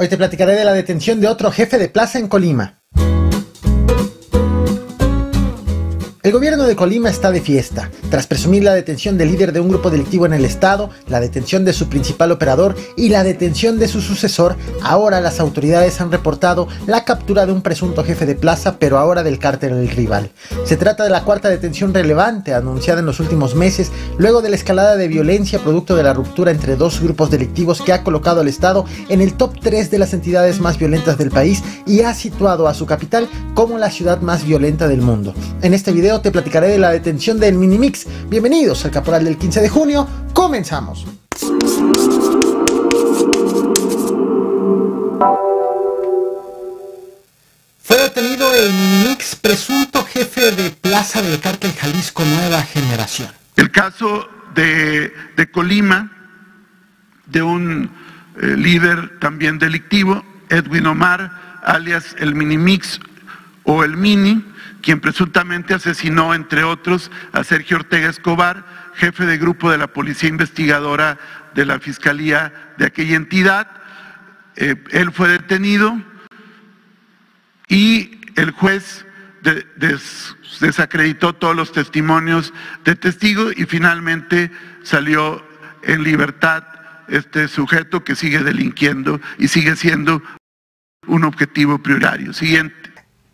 Hoy te platicaré de la detención de otro jefe de plaza en Colima. El gobierno de Colima está de fiesta. Tras presumir la detención del líder de un grupo delictivo en el estado, la detención de su principal operador y la detención de su sucesor, ahora las autoridades han reportado la captura de un presunto jefe de plaza, pero ahora del cártel del rival. Se trata de la cuarta detención relevante anunciada en los últimos meses, luego de la escalada de violencia producto de la ruptura entre dos grupos delictivos que ha colocado al estado en el top 3 de las entidades más violentas del país y ha situado a su capital como la ciudad más violenta del mundo. En este video te platicaré de la detención del Minimix. Bienvenidos al Caporal del 15 de junio. Comenzamos. Fue detenido el Minimix, presunto jefe de plaza del cártel Jalisco Nueva Generación. El caso de, Colima, de un eh, líder también delictivo, Edwin Omar, alias el Minimix, o el Mini, quien presuntamente asesinó, entre otros, a Sergio Ortega Escobar, jefe de grupo de la Policía Investigadora de la Fiscalía de aquella entidad. Eh, él fue detenido y el juez desacreditó todos los testimonios de testigos y finalmente salió en libertad este sujeto que sigue delinquiendo y sigue siendo un objetivo prioritario. Siguiente.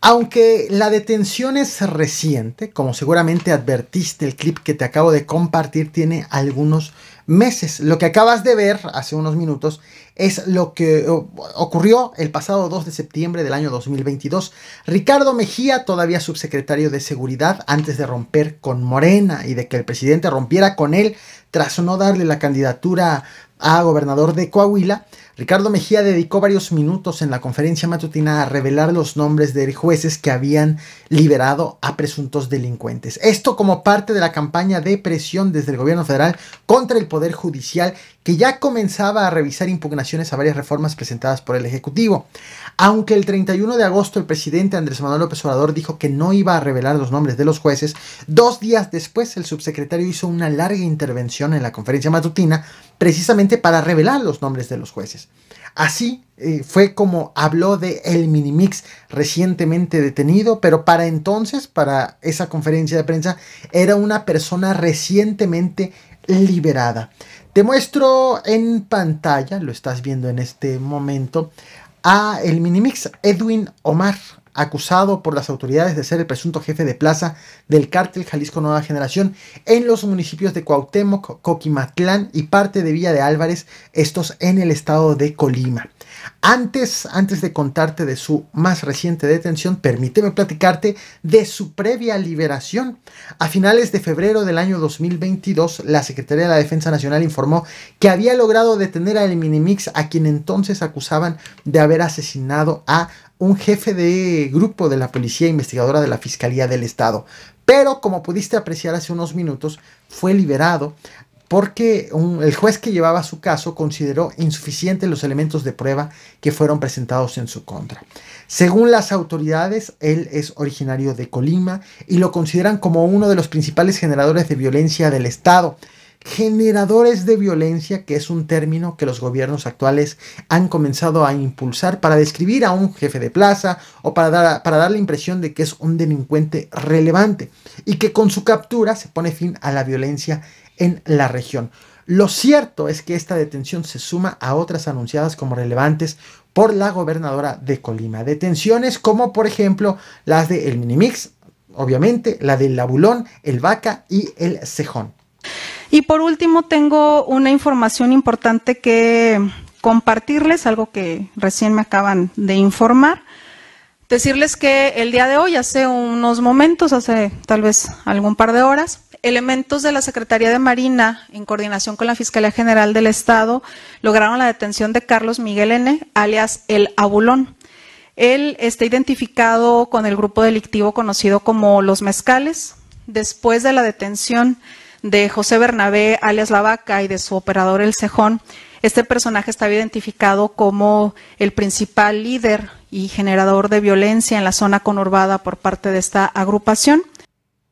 Aunque la detención es reciente, como seguramente advertiste, el clip que te acabo de compartir tiene algunos meses. Lo que acabas de ver hace unos minutos es lo que ocurrió el pasado 2 de septiembre del año 2022. Ricardo Mejía, todavía subsecretario de Seguridad, antes de romper con Morena y de que el presidente rompiera con él tras no darle la candidatura a gobernador de Coahuila, Ricardo Mejía dedicó varios minutos en la conferencia matutina a revelar los nombres de jueces que habían liberado a presuntos delincuentes. Esto como parte de la campaña de presión desde el gobierno federal contra el Poder Judicial que ya comenzaba a revisar impugnaciones a varias reformas presentadas por el Ejecutivo. Aunque el 31 de agosto el presidente Andrés Manuel López Obrador dijo que no iba a revelar los nombres de los jueces, dos días después el subsecretario hizo una larga intervención en la conferencia matutina precisamente para revelar los nombres de los jueces. Así eh, fue como habló de el Minimix recientemente detenido, pero para entonces, para esa conferencia de prensa, era una persona recientemente liberada. Te muestro en pantalla, lo estás viendo en este momento, a el Minimix Edwin Omar, acusado por las autoridades de ser el presunto jefe de plaza del cártel Jalisco Nueva Generación en los municipios de Cuauhtémoc, Coquimatlán y parte de Villa de Álvarez, estos en el estado de Colima. Antes, antes de contarte de su más reciente detención, permíteme platicarte de su previa liberación. A finales de febrero del año 2022, la Secretaría de la Defensa Nacional informó que había logrado detener al Minimix, a quien entonces acusaban de haber asesinado a un jefe de grupo de la Policía Investigadora de la Fiscalía del Estado. Pero como pudiste apreciar hace unos minutos, fue liberado porque el juez que llevaba su caso consideró insuficientes los elementos de prueba que fueron presentados en su contra. Según las autoridades, él es originario de Colima y lo consideran como uno de los principales generadores de violencia del Estado. Generadores de violencia, que es un término que los gobiernos actuales han comenzado a impulsar para describir a un jefe de plaza o para dar, para dar la impresión de que es un delincuente relevante y que con su captura se pone fin a la violencia en la región. Lo cierto es que esta detención se suma a otras anunciadas como relevantes por la gobernadora de Colima. Detenciones como por ejemplo las de El Minimix, obviamente, la del Labulón, el Vaca y el Cejón. Y por último tengo una información importante que compartirles, algo que recién me acaban de informar. Decirles que el día de hoy, hace unos momentos, hace tal vez algún par de horas, elementos de la Secretaría de Marina, en coordinación con la Fiscalía General del Estado, lograron la detención de Carlos Miguel N., alias El Abulón. Él está identificado con el grupo delictivo conocido como Los Mezcales. Después de la detención de José Bernabé, alias La Vaca, y de su operador El Cejón, este personaje estaba identificado como el principal líder y generador de violencia en la zona conurbada por parte de esta agrupación.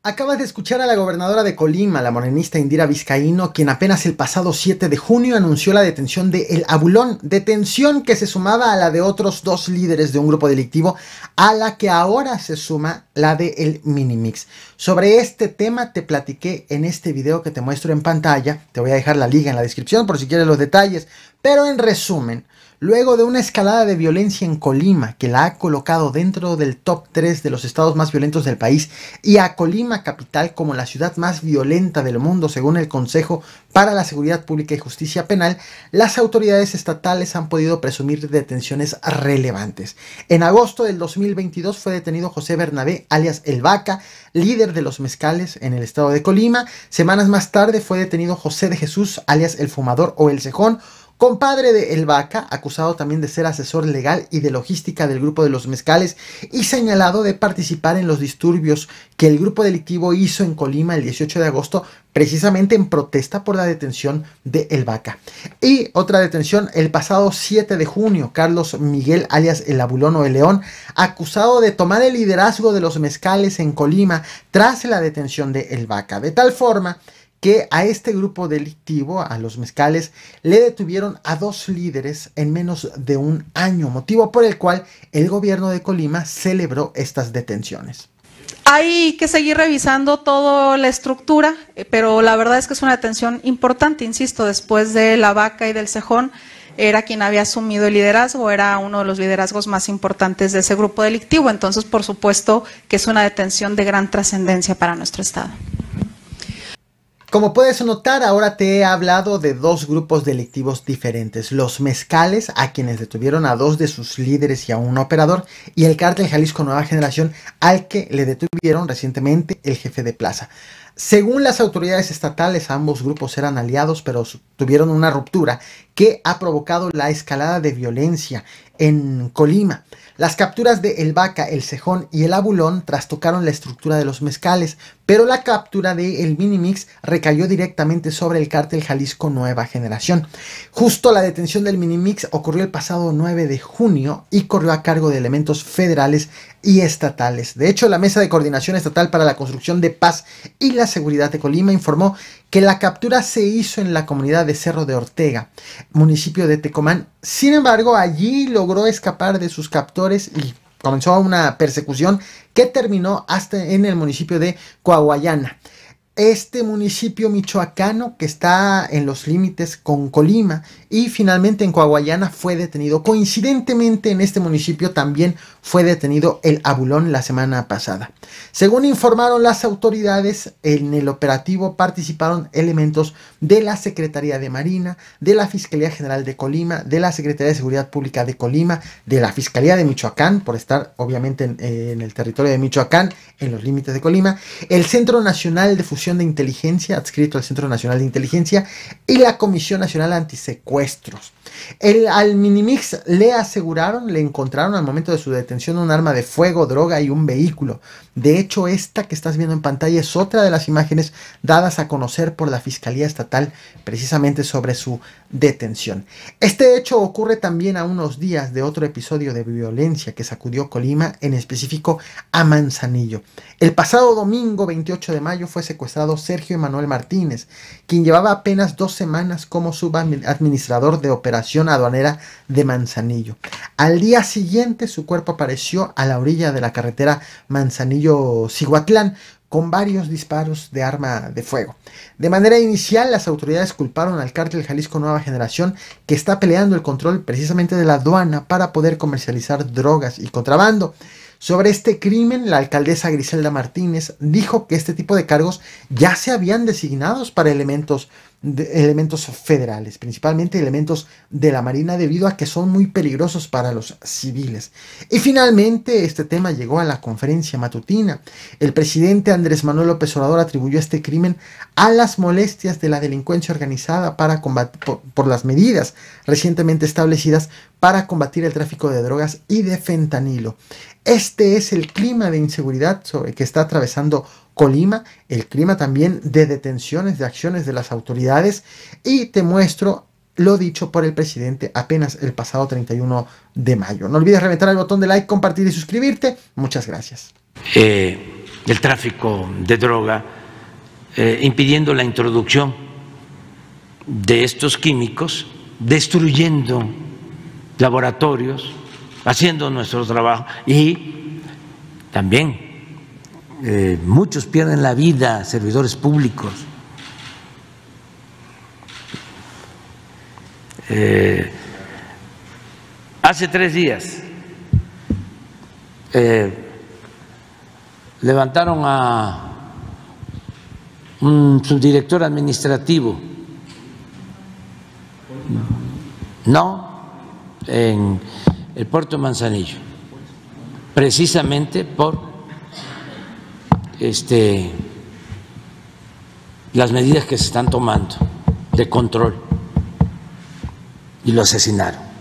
Acabas de escuchar a la gobernadora de Colima, la morenista Indira Vizcaíno, quien apenas el pasado 7 de junio anunció la detención de El Abulón, detención que se sumaba a la de otros dos líderes de un grupo delictivo, a la que ahora se suma la de El Minimix. Sobre este tema te platiqué en este video que te muestro en pantalla, te voy a dejar la liga en la descripción por si quieres los detalles, pero en resumen, Luego de una escalada de violencia en Colima que la ha colocado dentro del top 3 de los estados más violentos del país y a Colima capital como la ciudad más violenta del mundo según el Consejo para la Seguridad Pública y Justicia Penal, las autoridades estatales han podido presumir detenciones relevantes. En agosto del 2022 fue detenido José Bernabé, alias El Vaca, líder de los mezcales en el estado de Colima. Semanas más tarde fue detenido José de Jesús, alias El Fumador o El Cejón compadre de El Vaca, acusado también de ser asesor legal y de logística del grupo de los mezcales y señalado de participar en los disturbios que el grupo delictivo hizo en Colima el 18 de agosto, precisamente en protesta por la detención de El Vaca. Y otra detención el pasado 7 de junio, Carlos Miguel alias El Abulón o El León, acusado de tomar el liderazgo de los mezcales en Colima tras la detención de El Vaca, de tal forma que a este grupo delictivo, a los mezcales, le detuvieron a dos líderes en menos de un año, motivo por el cual el gobierno de Colima celebró estas detenciones. Hay que seguir revisando toda la estructura, eh, pero la verdad es que es una detención importante, insisto, después de la vaca y del cejón era quien había asumido el liderazgo, era uno de los liderazgos más importantes de ese grupo delictivo, entonces por supuesto que es una detención de gran trascendencia para nuestro Estado. Como puedes notar, ahora te he hablado de dos grupos delictivos diferentes, los mezcales, a quienes detuvieron a dos de sus líderes y a un operador, y el cártel Jalisco Nueva Generación, al que le detuvieron recientemente el jefe de plaza. Según las autoridades estatales, ambos grupos eran aliados, pero tuvieron una ruptura que ha provocado la escalada de violencia en Colima. Las capturas de El Vaca, El Cejón y El Abulón trastocaron la estructura de los mezcales, pero la captura de El Minimix recayó directamente sobre el cártel Jalisco Nueva Generación. Justo la detención del Minimix ocurrió el pasado 9 de junio y corrió a cargo de elementos federales y estatales. De hecho, la Mesa de Coordinación Estatal para la Construcción de Paz y la Seguridad de Colima informó que la captura se hizo en la comunidad de Cerro de Ortega, municipio de Tecomán. Sin embargo, allí logró escapar de sus captores y comenzó una persecución que terminó hasta en el municipio de Coahuayana este municipio michoacano que está en los límites con Colima y finalmente en Coahuayana fue detenido. Coincidentemente en este municipio también fue detenido el abulón la semana pasada. Según informaron las autoridades, en el operativo participaron elementos de la Secretaría de Marina, de la Fiscalía General de Colima, de la Secretaría de Seguridad Pública de Colima, de la Fiscalía de Michoacán, por estar obviamente en, el territorio de Michoacán, en los límites de Colima, el Centro Nacional de Fusión de Inteligencia, adscrito al Centro Nacional de Inteligencia, y la Comisión Nacional Antisecuestros. El, al Minimix le aseguraron, le encontraron al momento de su detención un arma de fuego, droga y un vehículo. De hecho, esta que estás viendo en pantalla es otra de las imágenes dadas a conocer por la Fiscalía Estatal precisamente sobre su detención. Este hecho ocurre también a unos días de otro episodio de violencia que sacudió Colima, en específico a Manzanillo. El pasado domingo 28 de mayo fue secuestrado Sergio Emanuel Martínez, quien llevaba apenas dos semanas como subadministrador de operación aduanera de Manzanillo. Al día siguiente su cuerpo apareció a la orilla de la carretera Manzanillo-Cihuatlán, con varios disparos de arma de fuego. De manera inicial, las autoridades culparon al cártel Jalisco Nueva Generación que está peleando el control precisamente de la aduana para poder comercializar drogas y contrabando. Sobre este crimen, la alcaldesa Griselda Martínez dijo que este tipo de cargos ya se habían designados para elementos elementos federales, principalmente elementos de la Marina debido a que son muy peligrosos para los civiles. Y finalmente este tema llegó a la conferencia matutina. El presidente Andrés Manuel López Obrador atribuyó este crimen a las molestias de la delincuencia organizada para combatir, por, las medidas recientemente establecidas para combatir el tráfico de drogas y de fentanilo. Este es el clima de inseguridad sobre que está atravesando Colima, el clima también de detenciones, de acciones de las autoridades y te muestro lo dicho por el presidente apenas el pasado 31 de mayo. No olvides reventar el botón de like, compartir y suscribirte. Muchas gracias. Eh, el tráfico de droga, eh, impidiendo la introducción de estos químicos, destruyendo laboratorios, haciendo nuestro trabajo y también eh, muchos pierden la vida, servidores públicos. Eh, hace tres días eh, levantaron a un subdirector administrativo, no, en el puerto Manzanillo, precisamente por este, las medidas que se están tomando de control y lo asesinaron.